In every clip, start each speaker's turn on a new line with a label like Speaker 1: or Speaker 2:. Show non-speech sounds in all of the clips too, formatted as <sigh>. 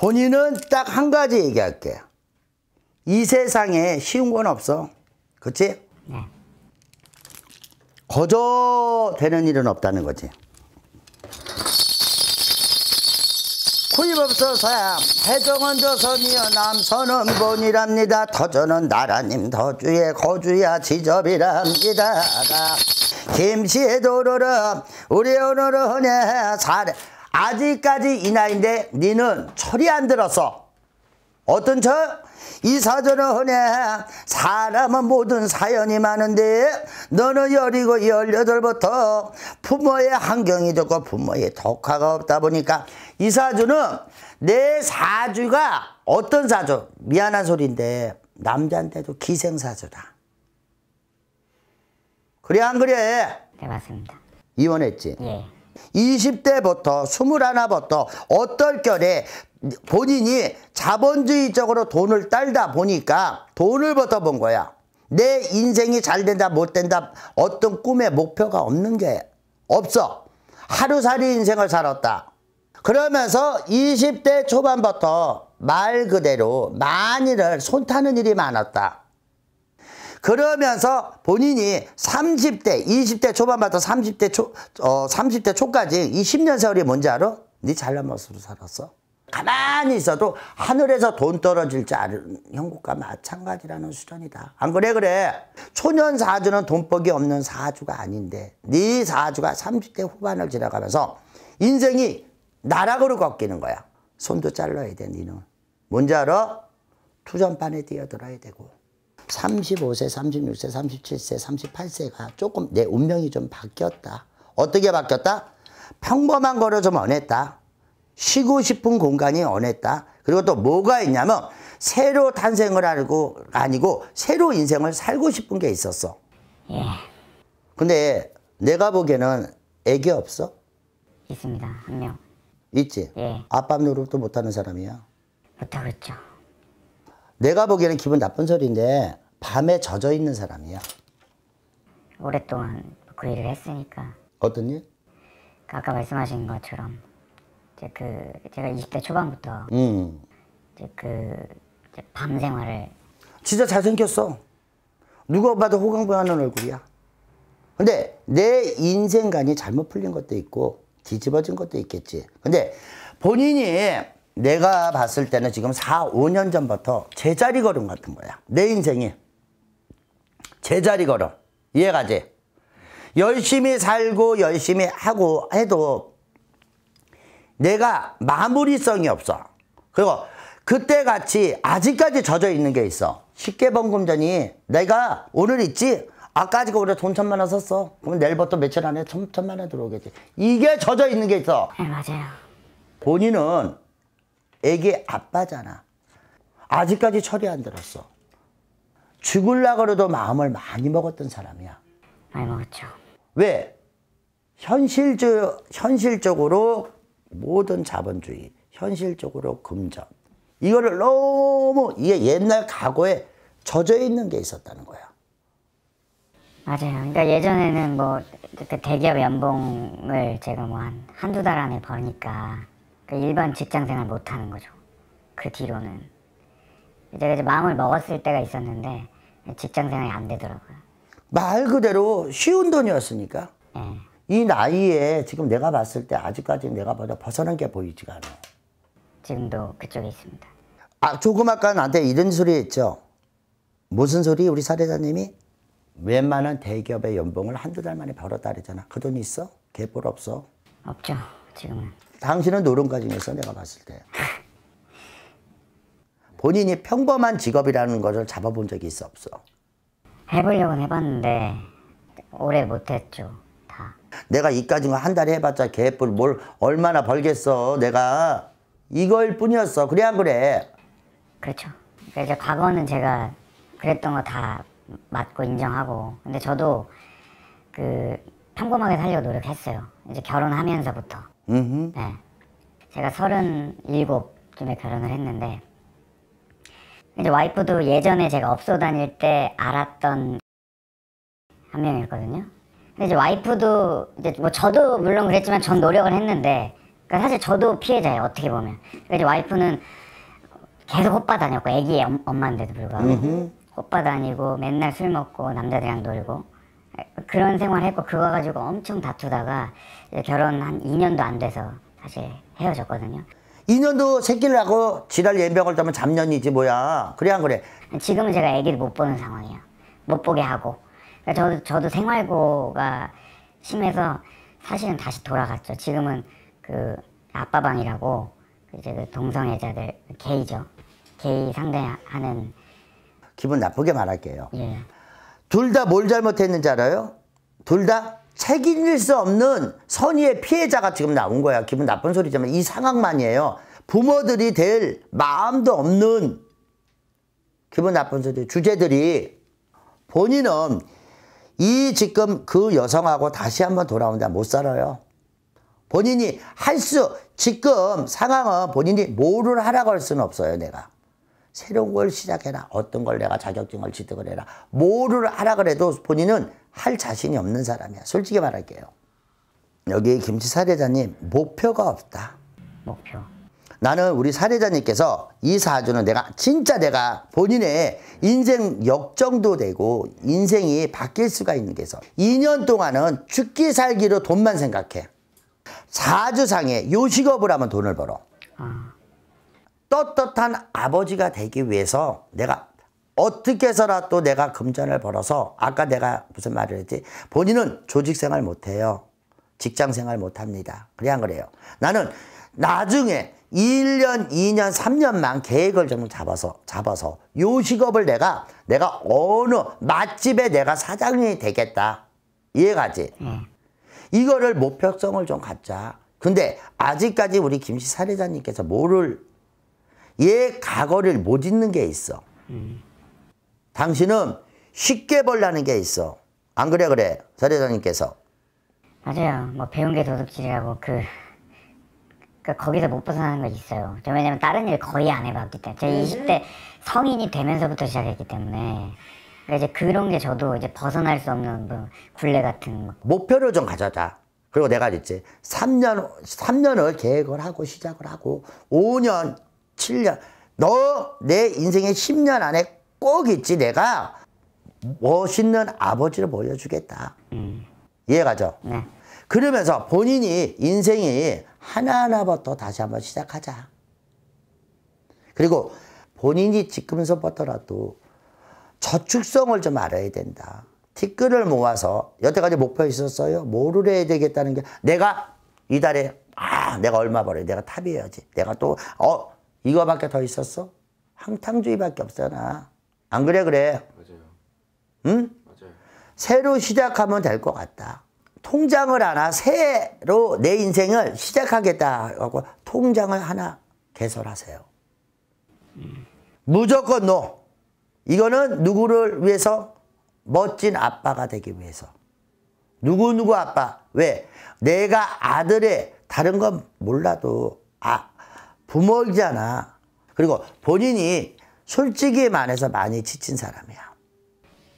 Speaker 1: 본인은 딱 한 가지 얘기할게. 이 세상에 쉬운 건 없어. 그치? 응. 거저 되는 일은 없다는 거지. 구입없어서야 해정은 조선이여 남선은 본이랍니다 터전은 나라님 더주의 거주야 지접이랍니다 김씨의 도로를 우리 오늘은 흔해 사례 아직까지 이 나이인데 니는 철이 안들어서 어떤 철? 이 사전은 흔해 사람은 모든 사연이 많은데 너는 열이고 열여덟부터 부모의 환경이 좋고 부모의 독화가 없다 보니까 이 사주는 내 사주가 어떤 사주? 미안한 소리인데 남자한테도 기생사주다. 그래 안 그래? 네 맞습니다. 이혼했지? 예. 20대부터 21부터 어떨 결에 본인이 자본주의적으로 돈을 딸다 보니까 돈을 벗어본 거야. 내 인생이 잘 된다 못 된다 어떤 꿈의 목표가 없는 게 없어. 하루살이 인생을 살았다. 그러면서 20대 초반부터 말 그대로 많이를 손타는 일이 많았다. 그러면서 본인이 30대, 20대 초반부터 30대 초, 어, 30대 초까지 이 10년 세월이 뭔지 알아? 네 잘난 맛으로 살았어. 가만히 있어도 하늘에서 돈 떨어질 줄 아는 형국과 마찬가지라는 수준이다안 그래 그래. 초년 사주는 돈복이 없는 사주가 아닌데 네 사주가 30대 후반을 지나가면서 인생이 나락으로 꺾이는 거야. 손도 잘라야 돼 니는. 뭔지 알아? 투전판에 뛰어들어야 되고 35세, 36세, 37세, 38세가 조금 내 운명이 좀 바뀌었다. 어떻게 바뀌었다? 평범한 거를 좀 원했다. 쉬고 싶은 공간이 원했다. 그리고 또 뭐가 있냐면 새로 탄생을 알고 아니고 새로 인생을 살고 싶은 게 있었어. 근데 내가 보기에는 애기 없어? 있습니다. 한 명. 있지? 예. 아빠 노릇도 못하는 사람이야. 못하겠죠. 내가 보기에는 기분 나쁜 소리인데 밤에 젖어 있는 사람이야. 오랫동안
Speaker 2: 그 일을 했으니까. 어떤 일? 그 아까 말씀하신 것처럼 이제 그 제가 20대 초반부터
Speaker 1: 음. 이제 그밤 생활을 진짜 잘생겼어. 누가 봐도 호강불하는 얼굴이야. 근데 내 인생관이 잘못 풀린 것도 있고 뒤집어진 것도 있겠지. 근데 본인이 내가 봤을 때는 지금 4, 5년 전부터 제자리 걸음 같은 거야. 내 인생이. 제자리 걸음. 이해가지? 열심히 살고 열심히 하고 해도 내가 마무리성이 없어. 그리고 그때 같이 아직까지 젖어 있는 게 있어. 쉽게 번 금전이 내가 오늘 있지? 아까 지금 우리 돈 천만 원 썼어. 그럼 내일부터 며칠 안에 천, 천만 원 들어오겠지. 이게 젖어 있는 게 있어. 네, 맞아요. 본인은 애기 아빠잖아. 아직까지 철이 안 들었어. 죽을라 그래도 마음을 많이 먹었던 사람이야. 많이 먹었죠. 왜? 현실적, 현실적으로 모든 자본주의, 현실적으로 금전. 이거를 너무 이게 옛날 과거에 젖어 있는 게 있었다는 거야.
Speaker 2: 맞아요. 그러니까 예전에는 뭐 그 대기업 연봉을 제가 뭐한 한두 달 안에 버니까 일반 직장 생활 못 하는 거죠. 그 뒤로는 이제 이제 마음을 먹었을 때가 있었는데 직장
Speaker 1: 생활이 안 되더라고요. 말 그대로 쉬운 돈이었으니까. 네. 이 나이에 지금 내가 봤을 때 아직까지 내가 보다 벗어난 게 보이지가 않아. 지금도 그쪽에 있습니다. 아 조금 아까 나한테 이런 소리 했죠. 무슨 소리 우리 사례자님이? 웬만한 대기업의 연봉을 한두 달 만에 벌었다 그랬잖아. 그 돈 있어? 개뿔 없어? 없죠 지금은. 당신은 노름가중에서 내가 봤을 때 본인이 평범한 직업이라는 것을 잡아본 적이 있어 없어?
Speaker 2: 해보려고 해봤는데 오래 못했죠 다
Speaker 1: 내가 이까진 한 달에 해봤자 개뿔 뭘 얼마나 벌겠어 내가 이걸 뿐이었어 그래 안 그래?
Speaker 2: 그렇죠 그러니까 이제 과거는 제가 그랬던 거 다 맞고 인정하고 근데 저도 그 평범하게 살려고 노력했어요. 이제 결혼하면서부터. 네. 제가 37쯤에 결혼을 했는데 이제 와이프도 예전에 제가 업소 다닐 때 알았던 한 명이었거든요. 근데 이제 와이프도 이제 뭐 저도 물론 그랬지만 전 노력을 했는데 그러니까 사실 저도 피해자예요 어떻게 보면. 그러니까 이제 와이프는 계속 호빠 다녔고 애기 엄마인데도 불구하고 호빠 다니고 맨날 술 먹고 남자들이랑 놀고 그런 생활 했고 그거 가지고 엄청 다투다가 결혼 한 2년도 안 돼서 사실 헤어졌거든요.
Speaker 1: 2년도 새끼를 하고 지랄 예병을 따면 잡년이지 뭐야. 그래 안 그래? 지금은 제가 아기를 못 보는 상황이에요.
Speaker 2: 못 보게 하고. 그러니까 저도 저도 생활고가 심해서 사실은 다시 돌아갔죠. 지금은 그 아빠 방이라고 이제 그 동성애자들
Speaker 1: 그 게이죠. 게이 상대하는 기분 나쁘게 말할게요. 예. 둘다뭘 잘못했는지 알아요? 둘 다 책임질 수 없는 선의의 피해자가 지금 나온 거야. 기분 나쁜 소리지만 이 상황만이에요. 부모들이 될 마음도 없는 기분 나쁜 소리 주제들이 본인은 이 지금 그 여성하고 다시 한번 돌아온다 못 살아요. 본인이 할 수 지금 상황은 본인이 뭐를 하라고 할 수는 없어요 내가. 새로운 걸 시작해라. 어떤 걸 내가 자격증을 취득을 해라. 뭐를 하라 그래도 본인은 할 자신이 없는 사람이야. 솔직히 말할게요. 여기 김치 사례자님 목표가 없다. 목표. 나는 우리 사례자님께서 이 사주는 내가 진짜 내가 본인의 인생 역정도 되고 인생이 바뀔 수가 있는 게서 2년 동안은 죽기 살기로 돈만 생각해. 사주상에 요식업을 하면 돈을 벌어. 아. 떳떳한 아버지가 되기 위해서 내가 어떻게 해서라도 내가 금전을 벌어서 아까 내가 무슨 말을 했지? 본인은 조직 생활 못해요. 직장 생활 못합니다. 그래 안 그래요? 나는 나중에 1년, 2년, 3년만 계획을 좀 잡아서 잡아서 요식업을 내가 내가 어느 맛집에 내가 사장이 되겠다. 이해가지? 음. 이거를 목표성을 좀 갖자. 근데 아직까지 우리 김 씨 사례자님께서 뭐를 얘 과거를 못 잊는 게 있어. 음. 당신은 쉽게 벌라는 게 있어. 안 그래 그래 사례자님께서.
Speaker 2: 맞아요. 뭐 배운 게 도둑질이라고 그, 그 거기서 못 벗어나는 거 있어요. 저 왜냐면 다른 일 거의 안 해봤기 때문에 제 20대 성인이 되면서부터 시작했기 때문에 그 이제 그런 게 저도 이제 벗어날 수 없는 뭐 굴레 같은 거.
Speaker 1: 목표를 좀 가져자. 그리고 내가 이제 3년 3년을 계획을 하고 시작을 하고 5년 7년 너 내 인생의 10년 안에 꼭 있지 내가 멋있는 아버지를 보여주겠다. 음. 이해가죠? 네. 그러면서 본인이 인생이 하나하나부터 다시 한번 시작하자. 그리고 본인이 지금서보더라도 저축성을 좀 알아야 된다. 티끌을 모아서 여태까지 목표 있었어요. 뭐를 해야 되겠다는 게 내가 이달에 아 내가 얼마 벌어야 내가 탑이어야지. 내가 또어 이거밖에 더 있었어? 항탕주의밖에 없잖아. 안 그래 그래? 맞아요. 응? 맞아요. 새로 시작하면 될 것 같다. 통장을 하나 새로 내 인생을 시작하겠다하고 통장을 하나 개설하세요. 음. 무조건 노. 이거는 누구를 위해서? 멋진 아빠가 되기 위해서. 누구누구 아빠. 왜? 내가 아들의 다른 건 몰라도 아, 부모이잖아. 그리고 본인이 솔직히 말해서 많이 지친 사람이야.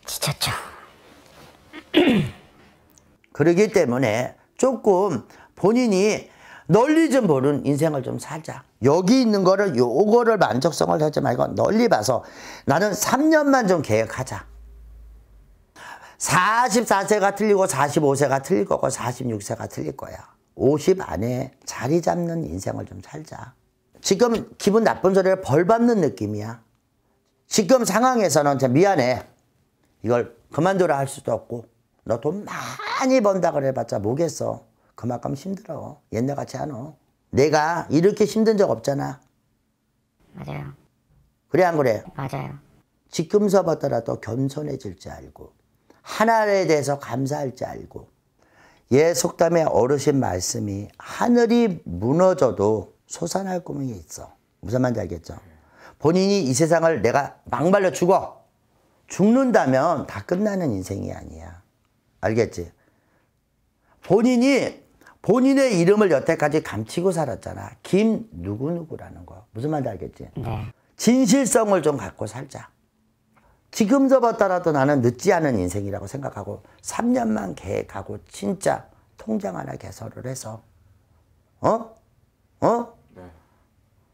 Speaker 1: 지쳤죠. <clears throat> 그러기 때문에 조금 본인이 널리 좀 보는 인생을 좀 살자. 여기 있는 거를 요거를 만족성을 하지 말고 널리 봐서 나는 3년만 좀 계획하자. 44세가 틀리고 45세가 틀릴 거고 46세가 틀릴 거야. 50 안에 자리 잡는 인생을 좀 살자. 지금 기분 나쁜 소리를 벌 받는 느낌이야. 지금 상황에서는 미안해. 이걸 그만두라 할 수도 없고 너 돈 많이 번다 그래봤자 뭐겠어. 그만큼 힘들어. 옛날같이 안 오. 내가 이렇게 힘든 적 없잖아. 맞아요. 그래 안 그래? 맞아요. 지금서부터라도 겸손해질 줄 알고 하나에 대해서 감사할 줄 알고 예 속담의 어르신 말씀이 하늘이 무너져도 소산할 꿈이 있어. 무슨 말인지 알겠죠? 본인이 이 세상을 내가 막발려 죽어. 죽는다면 다 끝나는 인생이 아니야. 알겠지? 본인이 본인의 이름을 여태까지 감추고 살았잖아. 김 누구누구라는 거. 무슨 말인지 알겠지? 네. 진실성을 좀 갖고 살자. 지금 저었더라도 나는 늦지 않은 인생이라고 생각하고 3년만 계획하고 진짜 통장 하나 개설을 해서 어? 어?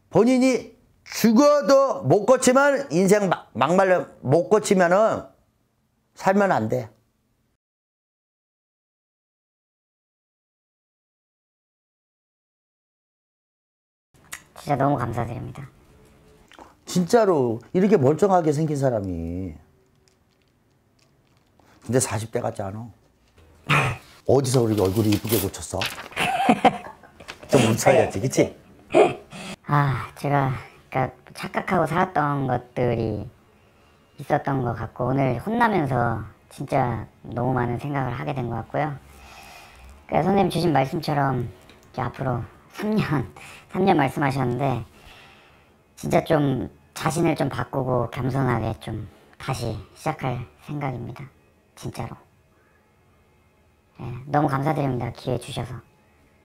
Speaker 1: 본인이 죽어도 못 고치면 인생 막, 말로못 고치면은 살면 안 돼. 진짜 너무 감사드립니다. 진짜로 이렇게 멀쩡하게 생긴 사람이 근데 40대 같지 않아? <laughs> 어디서 우리 얼굴이 이쁘게 고쳤어? 좀 웃어야지, 그치? 아 제가
Speaker 2: 그러니까 착각하고 살았던 것들이 있었던 것 같고 오늘 혼나면서 진짜 너무 많은 생각을 하게 된 것 같고요. 그러니까 선생님 주신 말씀처럼 앞으로 3년 3년 <laughs> 말씀하셨는데 진짜 좀 자신을 좀 바꾸고 겸손하게 좀 다시 시작할 생각입니다. 진짜로. 네, 너무 감사드립니다. 기회 주셔서.